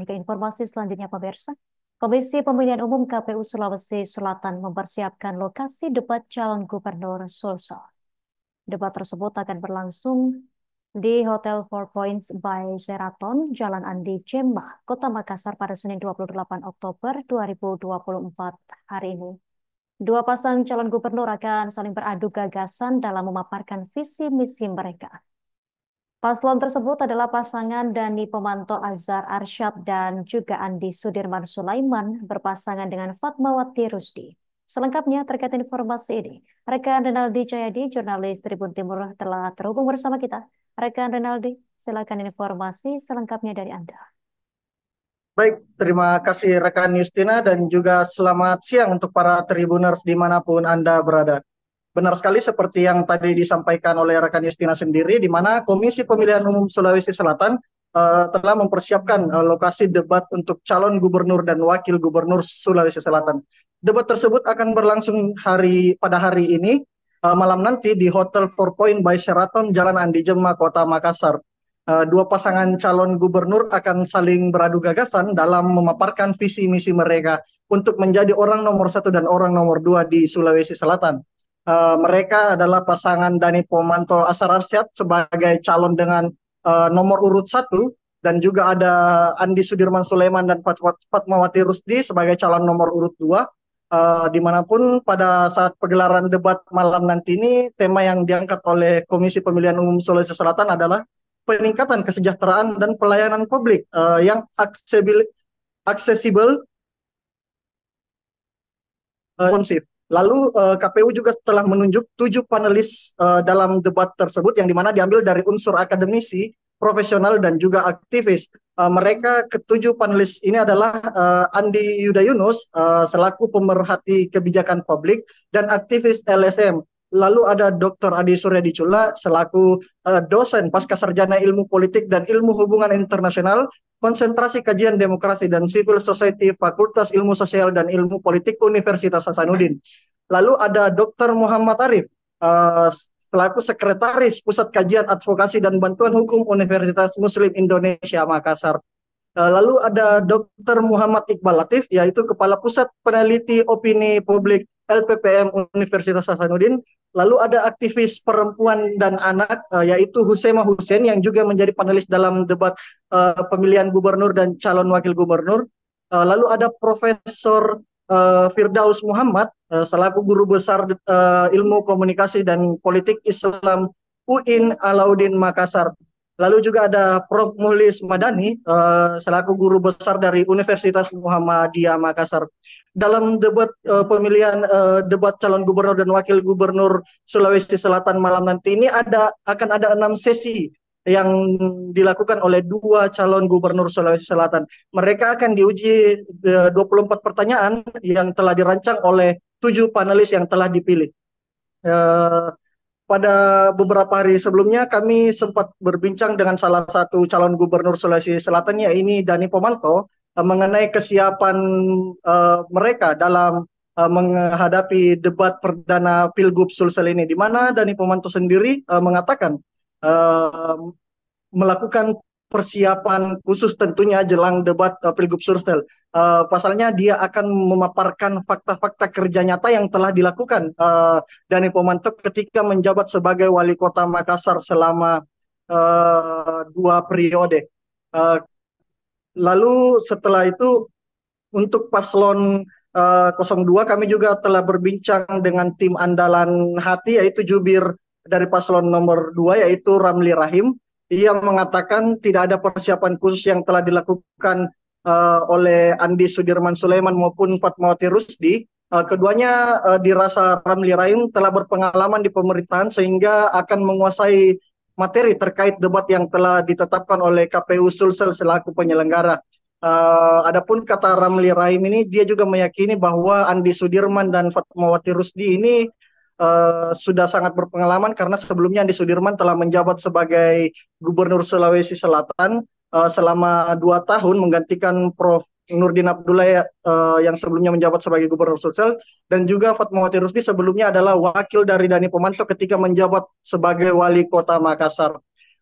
Ke informasi selanjutnya pemirsa. Komisi Pemilihan Umum KPU Sulawesi Selatan mempersiapkan lokasi debat calon gubernur Sulsel. Debat tersebut akan berlangsung di Hotel Four Points by Sheraton, Jalan Andi Jemba, Kota Makassar pada Senin 28 Oktober 2024 hari ini. Dua pasang calon gubernur akan saling beradu gagasan dalam memaparkan visi misi mereka. Paslon tersebut adalah pasangan Dani Pemanto Azhar Arsyad dan juga Andi Sudirman Sulaiman berpasangan dengan Fatmawati Rusdi. Selengkapnya terkait informasi ini, rekan Renaldi Jayadi, jurnalis Tribun Timur telah terhubung bersama kita. Rekan Renaldi, silakan informasi selengkapnya dari Anda. Baik, terima kasih rekan Justina dan juga selamat siang untuk para Tribuners dimanapun Anda berada benar sekali seperti yang tadi disampaikan oleh rekan Yustina sendiri, di mana Komisi Pemilihan Umum Sulawesi Selatan uh, telah mempersiapkan uh, lokasi debat untuk calon gubernur dan wakil gubernur Sulawesi Selatan. Debat tersebut akan berlangsung hari pada hari ini uh, malam nanti di Hotel Four Point by Sheraton Jalan Andi Jema Kota Makassar. Uh, dua pasangan calon gubernur akan saling beradu gagasan dalam memaparkan visi misi mereka untuk menjadi orang nomor satu dan orang nomor dua di Sulawesi Selatan uh, mereka adalah pasangan Dani Pomanto Asar Arsyad sebagai calon dengan uh, nomor urut satu dan juga ada Andi Sudirman Sulaiman dan Fatmawati Rusdi sebagai calon nomor urut dua. Uh, dimanapun pada saat pegelaran debat malam nanti ini tema yang diangkat oleh Komisi Pemilihan Umum Sulawesi Selatan adalah peningkatan kesejahteraan dan pelayanan publik uh, yang aksesibel, aksesibel, responsif. Lalu uh, eh, KPU juga telah menunjuk tujuh panelis uh, dalam debat tersebut yang dimana diambil dari unsur akademisi, profesional dan juga aktivis. Uh, mereka ketujuh panelis ini adalah uh, Andi Yuda Yunus uh, selaku pemerhati kebijakan publik dan aktivis LSM. Lalu ada Dr. Adi Surya Dicula selaku uh, dosen pasca sarjana ilmu politik dan ilmu hubungan internasional, konsentrasi kajian demokrasi dan civil society Fakultas Ilmu Sosial dan Ilmu Politik Universitas Hasanuddin. Lalu ada Dr. Muhammad Arif, uh, selaku Sekretaris Pusat Kajian Advokasi dan Bantuan Hukum Universitas Muslim Indonesia Makassar. Eh, lalu ada Dr. Muhammad Iqbal Latif, yaitu Kepala Pusat Peneliti Opini Publik LPPM Universitas Hasanuddin. Lalu ada aktivis perempuan dan anak, eh, yaitu Husema Hussein, yang juga menjadi panelis dalam debat pemilihan gubernur dan calon wakil gubernur. lalu ada Profesor uh, Firdaus Muhammad uh, selaku guru besar uh, ilmu komunikasi dan politik Islam UIN Alauddin Makassar. Lalu juga ada Prof. Muhlis Madani uh, selaku guru besar dari Universitas Muhammadiyah Makassar. Dalam debat uh, pemilihan uh, debat calon gubernur dan wakil gubernur Sulawesi Selatan malam nanti ini ada akan ada enam sesi yang dilakukan oleh dua calon gubernur Sulawesi Selatan. Mereka akan diuji 24 e, pertanyaan yang telah dirancang oleh tujuh panelis yang telah dipilih. E, pada beberapa hari sebelumnya kami sempat berbincang dengan salah satu calon gubernur Sulawesi Selatan yaitu Dani Pomanto e, mengenai kesiapan mereka dalam menghadapi debat perdana Pilgub Sulsel ini di mana Dani Pomanto sendiri mengatakan melakukan persiapan khusus tentunya jelang debat uh, Pilgub Survei. Uh, eh, pasalnya dia akan memaparkan fakta-fakta kerja nyata yang telah dilakukan uh, Dani Pomanto ketika menjabat sebagai wali kota Makassar selama uh, dua periode. Uh, lalu setelah itu untuk paslon uh, 02 kami juga telah berbincang dengan tim andalan hati yaitu jubir dari paslon nomor 2 yaitu Ramli Rahim yang mengatakan tidak ada persiapan khusus yang telah dilakukan uh, oleh Andi Sudirman Sulaiman maupun Fatmawati Rusdi. Uh, keduanya uh, dirasa Ramli Rahim telah berpengalaman di pemerintahan sehingga akan menguasai materi terkait debat yang telah ditetapkan oleh KPU Sulsel selaku penyelenggara. Uh, adapun kata Ramli Rahim ini dia juga meyakini bahwa Andi Sudirman dan Fatmawati Rusdi ini Eh, sudah sangat berpengalaman karena sebelumnya Andi Sudirman telah menjabat sebagai Gubernur Sulawesi Selatan uh, selama dua tahun menggantikan Prof. Nurdin Abdullah uh, yang sebelumnya menjabat sebagai Gubernur Sulsel dan juga Fatmawati Rusdi sebelumnya adalah wakil dari Dani Pomanto ketika menjabat sebagai Wali Kota Makassar.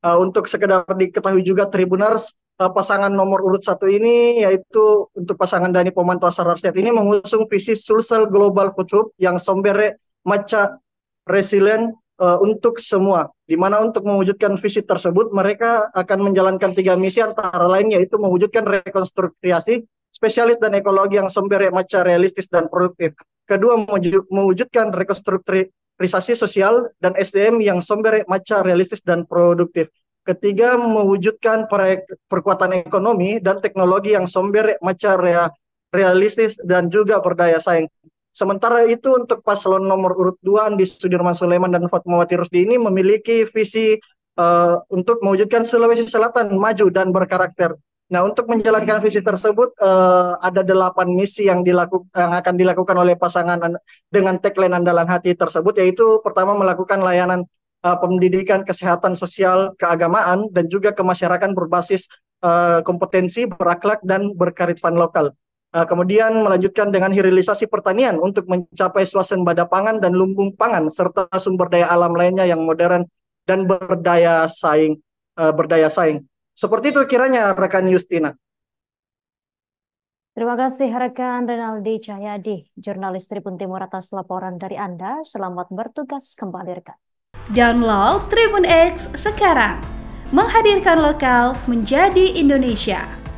Uh, untuk sekedar diketahui juga Tribuners uh, pasangan nomor urut satu ini yaitu untuk pasangan Dani Pomanto Asar Harsiat ini mengusung visi Sulsel Global Food yang sombere maca resilient uh, untuk semua. Di mana untuk mewujudkan visi tersebut mereka akan menjalankan tiga misi antara lain yaitu mewujudkan rekonstruksi spesialis dan ekologi yang sumber maca realistis dan produktif. Kedua mewujudkan rekonstruksi sosial dan SDM yang sumber maca realistis dan produktif. Ketiga, mewujudkan proyek perkuatan ekonomi dan teknologi yang sumber maca realistis dan juga berdaya saing. Sementara itu untuk paslon nomor urut 2 di Sudirman Sulaiman dan Fatmawati Rusdi ini memiliki visi uh, untuk mewujudkan Sulawesi Selatan maju dan berkarakter. Nah, untuk menjalankan visi tersebut uh, ada delapan misi yang dilakukan yang akan dilakukan oleh pasangan dengan tagline andalan hati tersebut yaitu pertama melakukan layanan uh, pendidikan, kesehatan sosial, keagamaan dan juga kemasyarakatan berbasis uh, kompetensi, berakhlak dan berkarifan lokal. Nah, kemudian melanjutkan dengan hilirisasi pertanian untuk mencapai swasembada pangan dan lumbung pangan serta sumber daya alam lainnya yang modern dan berdaya saing uh, berdaya saing. Seperti itu kiranya rekan Justina. Terima kasih rekan Renaldi Cahyadi, jurnalis Tribun Timur atas laporan dari Anda. Selamat bertugas kembali rekan. Download Tribun X sekarang. Menghadirkan lokal menjadi Indonesia.